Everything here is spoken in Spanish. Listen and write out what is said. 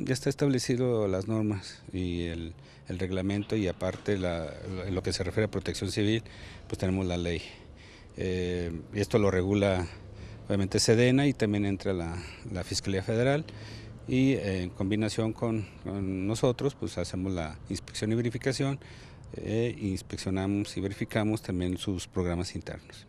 Ya está establecido las normas y el, reglamento y aparte en lo que se refiere a protección civil, pues tenemos la ley. Eh, y esto lo regula obviamente Sedena y también entra la, Fiscalía Federal y eh, en combinación con, nosotros pues hacemos la inspección y verificación, e inspeccionamos y verificamos también sus programas internos.